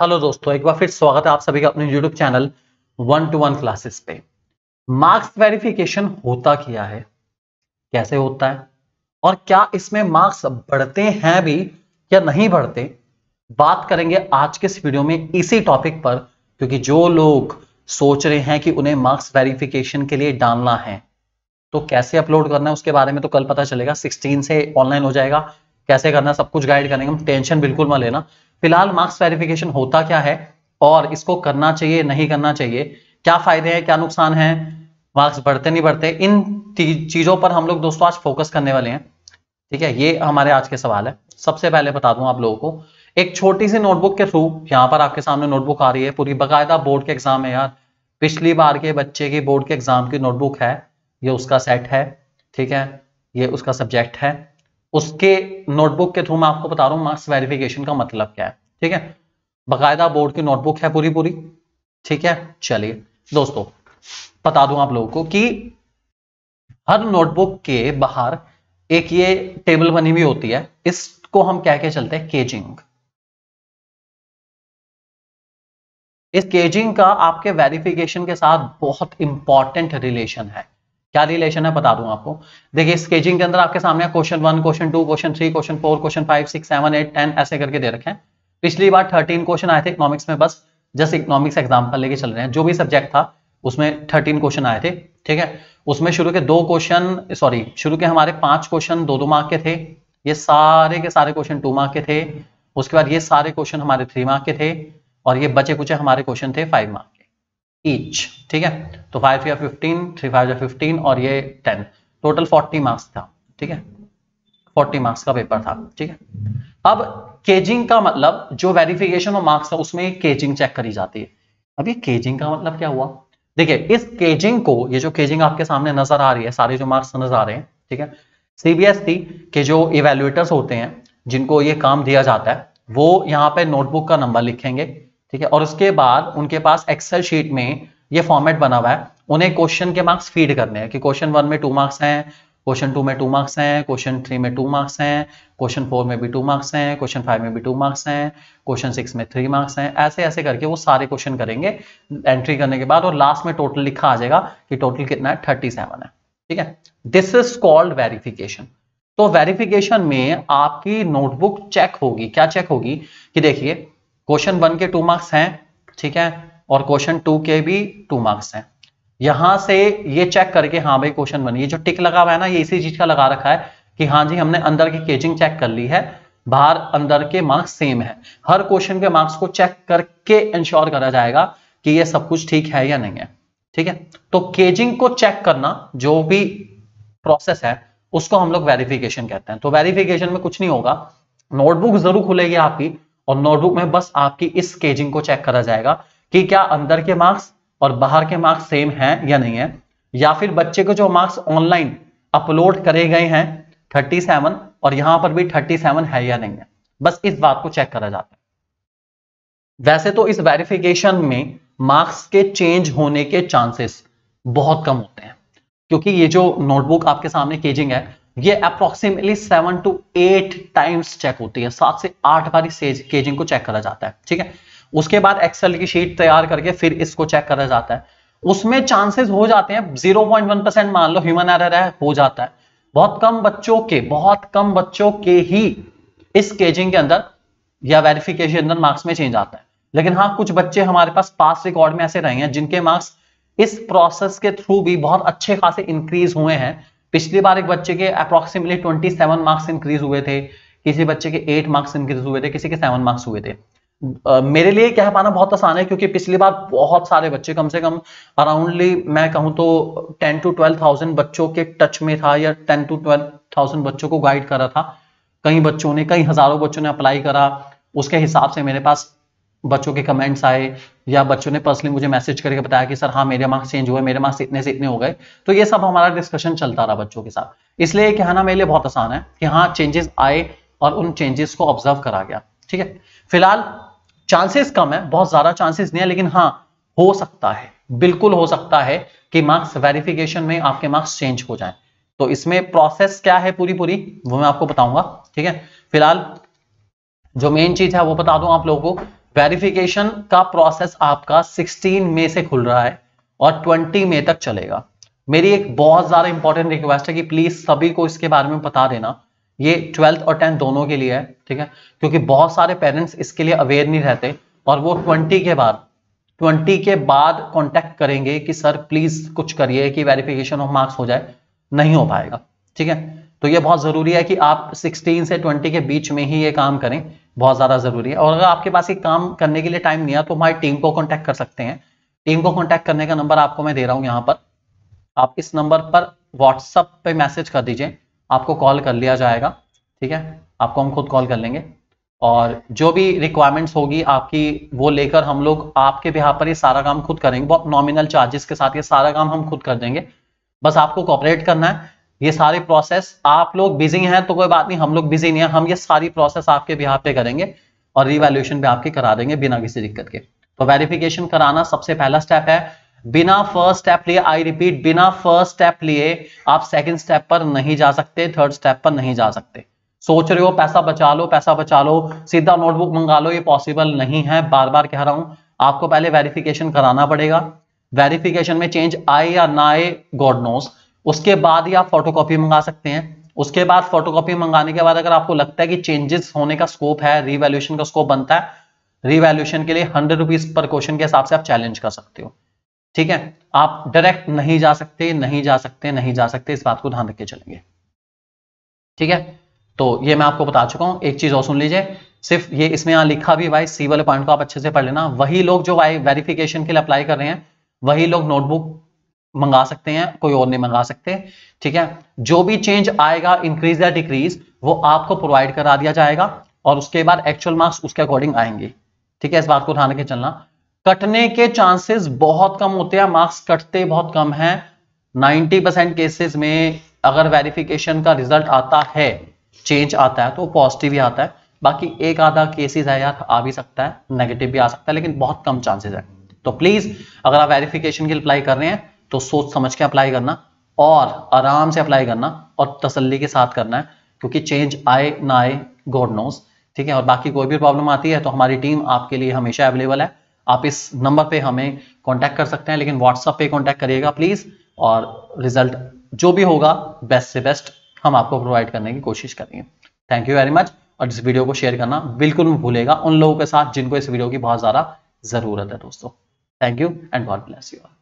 hello दोस्तों एक बार फिर स्वागत है आप सभी का अपने YouTube channel one two one classes पे मार्क्स वेरिफिकेशन होता क्या है कैसे होता है और क्या इसमें मार्क्स बढ़ते हैं भी या नहीं बढ़ते बात करेंगे आज के इस वीडियो में इसी टॉपिक पर क्योंकि जो लोग सोच रहे हैं कि उन्हें मार्क्स वेरिफिकेशन के लिए डालना है तो कैसे अपलोड करना है उसके बारे में तो कल पता चलेगा सिक्सटीन से ऑनलाइन हो जाएगा कैसे करना सब कुछ गाइड करेंगे हम टेंशन बिल्कुल मत लेना फिलहाल मार्क्स वेरिफिकेशन होता क्या है और इसको करना चाहिए नहीं करना चाहिए क्या फायदे हैं क्या नुकसान है मार्क्स बढ़ते नहीं बढ़ते इन चीजों पर हम लोग दोस्तों आज फोकस करने वाले हैं ठीक है ये हमारे आज के सवाल है सबसे पहले बता दूं आप लोगों को एक छोटी सी नोटबुक के थ्रू यहाँ पर आपके सामने नोटबुक आ रही है पूरी बाकायदा बोर्ड के एग्जाम है यार पिछली बार के बच्चे की बोर्ड के एग्जाम की नोटबुक है ये उसका सेट है ठीक है ये उसका सब्जेक्ट है उसके नोटबुक के थ्रू मैं आपको बता रहा हूँ मार्क्स वेरिफिकेशन का मतलब क्या है ठीक है बकायदा बोर्ड की नोटबुक है पूरी पूरी ठीक है चलिए दोस्तों बता दूं आप लोगों को कि हर नोटबुक के बाहर एक ये टेबल बनी हुई होती है इसको हम कह के चलते हैं केजिंग इस केजिंग का आपके वेरिफिकेशन के साथ बहुत इंपॉर्टेंट रिलेशन है क्या रिलेशन है बता दूं आपको देखिए स्केचिंग के अंदर आपके सामने question one question two question three question four question five six seven eight ten ऐसे करके दे रखे हैं पिछली बार थर्टीन क्वेश्चन आए थे इकोनॉमिक्स में बस जस्ट इकोनॉमिक्स एग्जाम्पल लेके चल रहे हैं जो भी सब्जेक्ट था उसमें थर्टीन क्वेश्चन आए थे ठीक है उसमें शुरू के दो क्वेश्चन सॉरी शुरू के हमारे पांच क्वेश्चन दो दो मार्क के थे ये सारे के सारे क्वेश्चन टू मार्क के थे उसके बाद ये सारे क्वेश्चन हमारे थ्री मार्क के थे और ये बचे कुचे हमारे क्वेश्चन थे फाइव मार्क ईच ठीक है तो फाइव या फिफ्टीन थ्री फाइव या फिफ्टीन और ये टेन टोटल फोर्टी मार्क्स था ठीक है फोर्टी मार्क्स का पेपर था ठीक है अब केजिंग का मतलब जो वेरिफिकेशन और मार्क्स था उसमें केजिंग चेक करी जाती है अब ये केजिंग का मतलब क्या हुआ देखिए इस केजिंग को ये जो केजिंग आपके सामने नजर आ रही है सारे जो मार्क्स नजर आ रहे हैं ठीक है सीबीएसई के जो इवेल्युएटर्स होते हैं जिनको ये काम दिया जाता है वो यहाँ पे नोटबुक का नंबर लिखेंगे ठीक है और उसके बाद उनके पास एक्सेल शीट में ये फॉर्मेट बना हुआ है उन्हें क्वेश्चन के मार्क्स फीड करने हैं कि क्वेश्चन वन में टू मार्क्स हैं क्वेश्चन टू में टू मार्क्स हैं क्वेश्चन थ्री में टू मार्क्स हैं क्वेश्चन फोर में भी टू मार्क्स हैं क्वेश्चन फाइव में भी टू मार्क्स हैं क्वेश्चन सिक्स में थ्री मार्क्स हैं ऐसे ऐसे करके वो सारे क्वेश्चन करेंगे एंट्री करने के बाद और लास्ट में टोटल लिखा आ जाएगा कि टोटल कितना है थर्टी सेवन है ठीक है दिस इज कॉल्ड वेरिफिकेशन तो वेरिफिकेशन में आपकी नोटबुक चेक होगी क्या चेक होगी कि देखिए क्वेश्चन वन के टू मार्क्स हैं ठीक है और क्वेश्चन टू के भी टू मार्क्स हैं यहां से ये चेक करके हाँ भाई क्वेश्चन वन ये जो टिक लगा हुआ है ना ये इसी चीज का लगा रखा है कि हाँ जी हमने अंदर की केजिंग चेक कर ली है बाहर अंदर के मार्क्स सेम है हर क्वेश्चन के मार्क्स को चेक करके इंश्योर करा जाएगा कि ये सब कुछ ठीक है या नहीं है ठीक है तो केजिंग को चेक करना जो भी प्रोसेस है उसको हम लोग वेरिफिकेशन कहते हैं तो वेरिफिकेशन में कुछ नहीं होगा नोटबुक जरूर खुलेगी आपकी और नोटबुक में बस आपकी इस स्केजिंग को चेक करा जाएगा कि क्या अंदर के मार्क्स और बाहर के मार्क्स सेम हैं या नहीं है या फिर बच्चे को जो मार्क्स ऑनलाइन अपलोड करे गए हैं थर्टी सेवन और यहां पर भी थर्टी सेवन है या नहीं है बस इस बात को चेक करा जाता है वैसे तो इस वेरिफिकेशन में मार्क्स के चेंज होने के चांसेस बहुत कम होते हैं क्योंकि ये जो नोटबुक आपके सामने केजिंग है ये approximately seven to eight times check होती है सात से आठ बार केजिंग को चेक करा जाता है ठीक है उसके बाद एक्सेल की शीट तैयार करके फिर इसको चेक करा जाता है उसमें चांसेस हो जाते हैं 0.1 परसेंट मान लो ह्यूमन एरर है हो जाता है बहुत कम बच्चों के बहुत कम बच्चों के ही इस केजिंग के अंदर या वेरिफिकेशन अंदर मार्क्स में चेंज आता है लेकिन हाँ कुछ बच्चे हमारे पास पास रिकॉर्ड में ऐसे रहे हैं जिनके मार्क्स इस प्रोसेस के थ्रू भी बहुत अच्छे खासे इंक्रीज हुए हैं पिछली बार एक बच्चे के approximately twenty seven marks increase हुए थे किसी बच्चे के एट मार्क्स इंक्रीज हुए थे किसी के सेवन मार्क्स हुए थे Uh, मेरे लिए कह पाना बहुत आसान है क्योंकि पिछली बार बहुत सारे बच्चे कम से कम अराउंडली मैं कहूँ तो टेन टू ट्वेल्व थाउजेंड बच्चों के टच में था या टेन टू ट्वेल्व थाउजेंड बच्चों को गाइड करा था कई बच्चों ने कई हजारों बच्चों ने अप्लाई करा उसके हिसाब से मेरे पास बच्चों के कमेंट्स आए या बच्चों ने पर्सनली मुझे मैसेज करके बताया कि सर हाँ मेरे मार्क्स चेंज हुए मेरे मार्क्स इतने से इतने हो गए तो ये सब हमारा डिस्कशन चलता रहा बच्चों के साथ इसलिए कहना मेरे लिए बहुत आसान है कि हाँ चेंजेस आए और उन चेंजेस को ऑब्जर्व करा गया ठीक है फिलहाल चांसेस कम है बहुत ज्यादा चांसेस नहीं है लेकिन हाँ हो सकता है बिल्कुल हो सकता है कि मार्क्स वेरिफिकेशन में आपके मार्क्स चेंज हो जाए तो इसमें प्रोसेस क्या है पूरी पूरी वो मैं आपको बताऊंगा ठीक है फिलहाल जो मेन चीज है वो बता दूं आप लोगों को वेरिफिकेशन का प्रोसेस आपका 16 मई से खुल रहा है और 20 मई तक चलेगा मेरी एक बहुत ज़्यादा इंपॉर्टेंट रिक्वेस्ट है कि प्लीज़ सभी को इसके बारे में बता देना ये ट्वेल्थ और टेंथ दोनों के लिए है ठीक है क्योंकि बहुत सारे पेरेंट्स इसके लिए अवेयर नहीं रहते और वो ट्वेंटी के बाद ट्वेंटी के बाद कॉन्टेक्ट करेंगे कि सर प्लीज़ कुछ करिए कि वेरिफिकेशन ऑफ मार्क्स हो जाए नहीं हो पाएगा ठीक है तो ये बहुत ज़रूरी है कि आप 16 से 20 के बीच में ही ये काम करें बहुत ज़्यादा ज़रूरी है और अगर आपके पास ये काम करने के लिए टाइम नहीं है तो हमारी टीम को कॉन्टेक्ट कर सकते हैं टीम को कॉन्टेक्ट करने का नंबर आपको मैं दे रहा हूँ यहाँ पर आप इस नंबर पर व्हाट्सअप पे मैसेज कर दीजिए आपको कॉल कर लिया जाएगा ठीक है आपको हम खुद कॉल कर लेंगे और जो भी रिक्वायरमेंट्स होगी आपकी वो लेकर हम लोग आपके बिहार पर ये सारा काम खुद करेंगे बहुत नॉमिनल चार्जेस के साथ ये सारा काम हम खुद कर देंगे बस आपको कॉपरेट करना है ये सारे प्रोसेस आप लोग बिजी हैं तो कोई बात नहीं हम लोग बिजी नहीं है हम ये सारी प्रोसेस आपके बिहार पे करेंगे और रिवेल्यूशन भी आपके करा देंगे बिना किसी दिक्कत के तो वेरिफिकेशन कराना सबसे पहला स्टेप है बिना फर्स्ट स्टेप लिए आई रिपीट बिना फर्स्ट स्टेप लिए आप सेकंड स्टेप पर नहीं जा सकते थर्ड स्टेप पर नहीं जा सकते सोच रहे हो पैसा बचा लो पैसा बचा लो सीधा नोटबुक मंगा लो ये पॉसिबल नहीं है बार बार कह रहा हूं आपको पहले वेरिफिकेशन कराना पड़ेगा वेरिफिकेशन में चेंज आए या ना आए गॉड नोस उसके बाद ही आप फोटोकॉपी मंगा सकते हैं उसके बाद फोटोकॉपी मंगाने के बाद अगर आपको लगता है कि चेंजेस होने का स्कोप है रिवैल्यूशन का स्कोप बनता है रिवेल्यूशन के लिए हंड्रेड रुपीज पर क्वेश्चन के हिसाब से आप चैलेंज कर सकते हो ठीक है आप डायरेक्ट नहीं जा सकते नहीं जा सकते नहीं जा सकते इस बात को ध्यान रख के चलेंगे ठीक है तो ये मैं आपको बता चुका हूं एक चीज और सुन लीजिए सिर्फ ये इसमें यहां लिखा भी भाई सी वाले पॉइंट को आप अच्छे से पढ़ लेना वही लोग जो वाई वेरिफिकेशन के लिए अप्लाई कर रहे हैं वही लोग नोटबुक मंगा सकते हैं कोई और नहीं मंगा सकते ठीक है जो भी चेंज आएगा इंक्रीज या डिक्रीज वो आपको प्रोवाइड करा दिया जाएगा और उसके बाद एक्चुअल मार्क्स उसके अकॉर्डिंग आएंगे ठीक है इस बात को ध्यान रखे चलना कटने के चांसेस बहुत कम होते हैं मार्क्स कटते बहुत कम है 90 परसेंट केसेस में अगर वेरिफिकेशन का रिजल्ट आता है चेंज आता है तो पॉजिटिव ही आता है बाकी एक आधा केसेस है यार आ भी सकता है नेगेटिव भी आ सकता है लेकिन बहुत कम चांसेस है तो प्लीज अगर आप वेरिफिकेशन की अप्लाई कर रहे हैं तो सोच समझ के अप्लाई करना और आराम से अप्लाई करना और तसल्ली के साथ करना है क्योंकि चेंज आए ना आए गॉड नोज ठीक है और बाकी कोई भी प्रॉब्लम आती है तो हमारी टीम आपके लिए हमेशा अवेलेबल है आप इस नंबर पे हमें कांटेक्ट कर सकते हैं लेकिन व्हाट्सअप पे कांटेक्ट करिएगा प्लीज़ और रिजल्ट जो भी होगा बेस्ट से बेस्ट हम आपको प्रोवाइड करने की कोशिश करेंगे थैंक यू वेरी मच और इस वीडियो को शेयर करना बिल्कुल भूलेगा उन लोगों के साथ जिनको इस वीडियो की बहुत ज़्यादा ज़रूरत है दोस्तों thank you and God bless you